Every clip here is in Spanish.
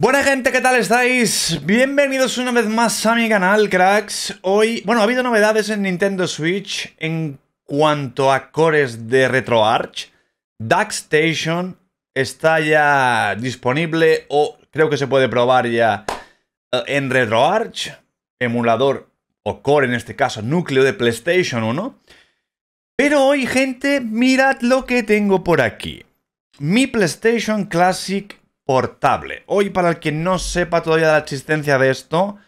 Buena gente, ¿qué tal estáis? Bienvenidos una vez más a mi canal, cracks. Hoy, bueno, ha habido novedades en Nintendo Switch en cuanto a cores de RetroArch. DuckStation está ya disponible o creo que se puede probar ya eh, en RetroArch, emulador o core en este caso, núcleo de PlayStation 1. Pero hoy, gente, mirad lo que tengo por aquí. Mi PlayStation Classic Hoy, para el que no sepa todavía de la existencia de esto,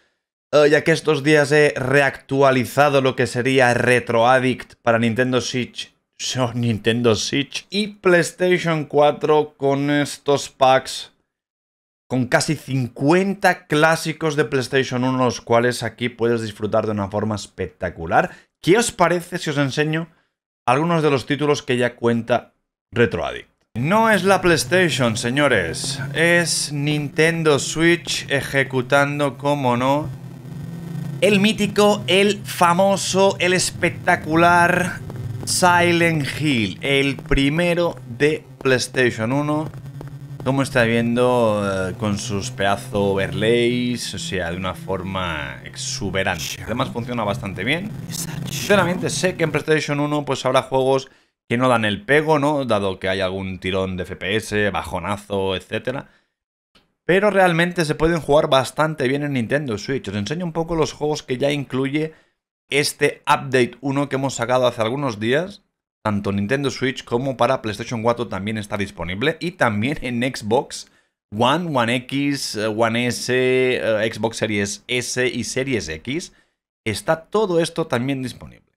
eh, ya que estos días he reactualizado lo que sería RetroAddict para Nintendo Switch Nintendo Switch y PlayStation 4 con estos packs con casi 50 clásicos de PlayStation 1, los cuales aquí puedes disfrutar de una forma espectacular. ¿Qué os parece si os enseño algunos de los títulos que ya cuenta RetroAdict? No es la PlayStation, señores. Es Nintendo Switch ejecutando, como no, el mítico, el famoso, el espectacular Silent Hill, el primero de PlayStation 1. Como está viendo eh, con sus pedazos overlays, o sea, de una forma exuberante. Además funciona bastante bien. Sinceramente sé que en PlayStation 1 pues habrá juegos no dan el pego, ¿no? Dado que hay algún tirón de FPS, bajonazo, etc. Pero realmente se pueden jugar bastante bien en Nintendo Switch. Os enseño un poco los juegos que ya incluye este Update 1 que hemos sacado hace algunos días. Tanto Nintendo Switch como para PlayStation 4 también está disponible. Y también en Xbox One, One X, One S, eh, Xbox Series S y Series X. Está todo esto también disponible.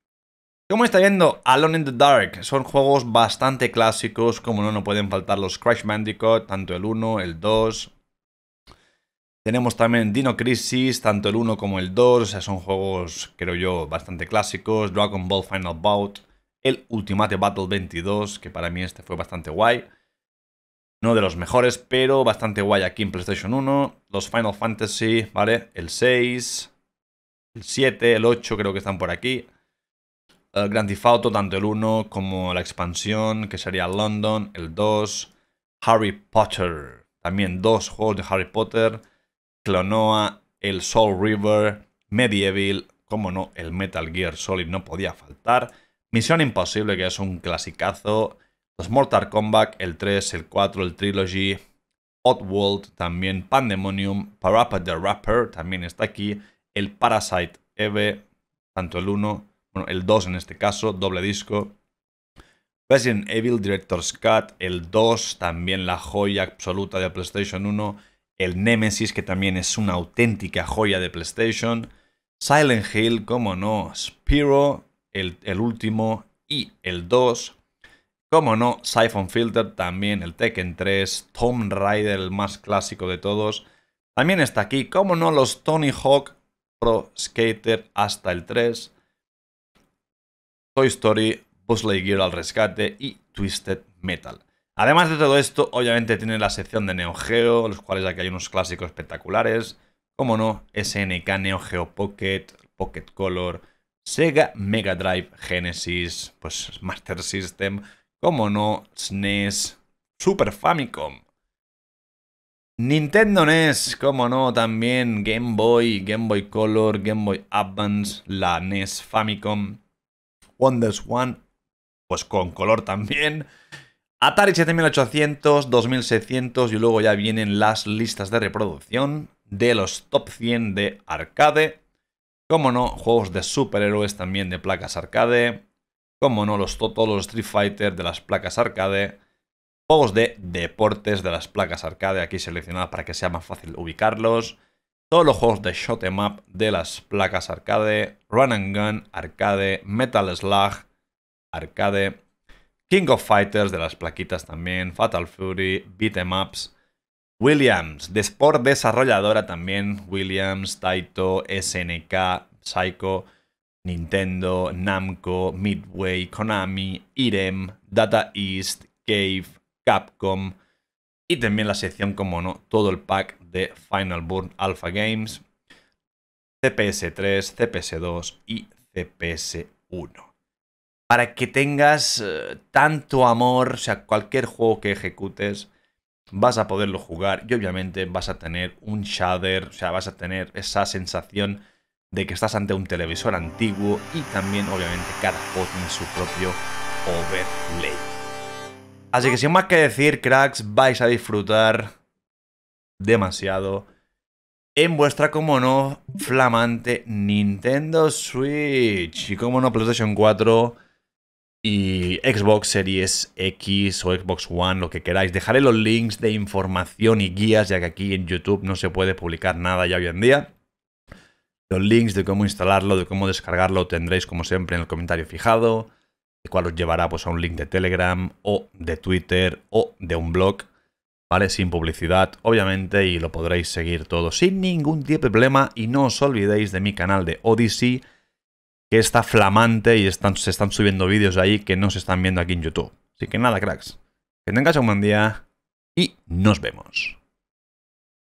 Como está viendo, Alone in the Dark son juegos bastante clásicos, como no, no pueden faltar los Crash Bandicoot, tanto el 1, el 2. Tenemos también Dino Crisis, tanto el 1 como el 2, o sea, son juegos, creo yo, bastante clásicos. Dragon Ball Final Bout, el Ultimate Battle 22, que para mí este fue bastante guay. No de los mejores, pero bastante guay aquí en PlayStation 1. Los Final Fantasy, ¿vale? El 6, el 7, el 8 creo que están por aquí grande eh, Grand Theft Auto, tanto el 1 como la expansión, que sería London, el 2, Harry Potter, también dos juegos de Harry Potter, Clonoa, el Soul River, Medieval, como no, el Metal Gear Solid no podía faltar, Misión Imposible, que es un clasicazo, los Mortal Kombat, el 3, el 4, el Trilogy, Oddworld, también Pandemonium, Parappa the Rapper, también está aquí, el Parasite Eve, tanto el 1 el 2 en este caso, doble disco. Resident Evil Director's Cut, el 2, también la joya absoluta de PlayStation 1, el Nemesis, que también es una auténtica joya de PlayStation, Silent Hill, como no, Spiro, el, el, último, y el 2, como no, Siphon Filter, también el Tekken 3, Tomb Raider, el más clásico de todos, también está aquí, como no, los Tony Hawk Pro Skater hasta el 3, Toy Story, Buzz Lightyear al rescate y Twisted Metal. Además de todo esto, obviamente tiene la sección de Neo Geo, los cuales aquí hay unos clásicos espectaculares, como no, SNK, Neo Geo Pocket, Pocket Color, Sega Mega Drive, Genesis, pues Master System, como no, SNES, e Super Famicom, Nintendo NES, como no, también Game Boy, Game Boy Color, Game Boy Advance, la NES Famicom, Wonders One, pues con color también. Atari 7800, 2600 y luego ya vienen las listas de reproducción de los top 100 de arcade. Como no, juegos de superhéroes también de placas arcade. Como no, los todos los Street Fighter de las placas arcade. Juegos de deportes de las placas arcade aquí seleccionadas para que sea más fácil ubicarlos todos los juegos de shot em up de las placas arcade, Run and Gun, arcade, Metal Slug, arcade, King of Fighters de las plaquitas también, Fatal Fury, Beat em ups, Williams, de Sport desarrolladora también, Williams, Taito, SNK, Psycho, Nintendo, Namco, Midway, Konami, Irem, Data East, Cave, Capcom, y también la sección, como no, todo el pack de Final Burn Alpha Games, CPS3, CPS2 y CPS1. Para que tengas eh, tanto amor, o sea, cualquier juego que ejecutes, vas a poderlo jugar y obviamente vas a tener un shader, o sea, vas a tener esa sensación de que estás ante un televisor antiguo y también obviamente cada juego tiene su propio overlay. Así que sin más que decir, cracks, vais a disfrutar demasiado en vuestra, como no, flamante Nintendo Switch. Y como no, PlayStation 4 y Xbox Series X o Xbox One, lo que queráis. Dejaré los links de información y guías, ya que aquí en YouTube no se puede publicar nada ya hoy en día. Los links de cómo instalarlo, de cómo descargarlo, tendréis como siempre en el comentario fijado el cual os llevará pues, a un link de Telegram o de Twitter o de un blog, ¿vale? Sin publicidad, obviamente, y lo podréis seguir todo sin ningún tipo de problema. Y no os olvidéis de mi canal de Odyssey, que está flamante y están, se están subiendo vídeos ahí que no se están viendo aquí en YouTube. Así que nada, cracks. Que tengáis un buen día y nos vemos.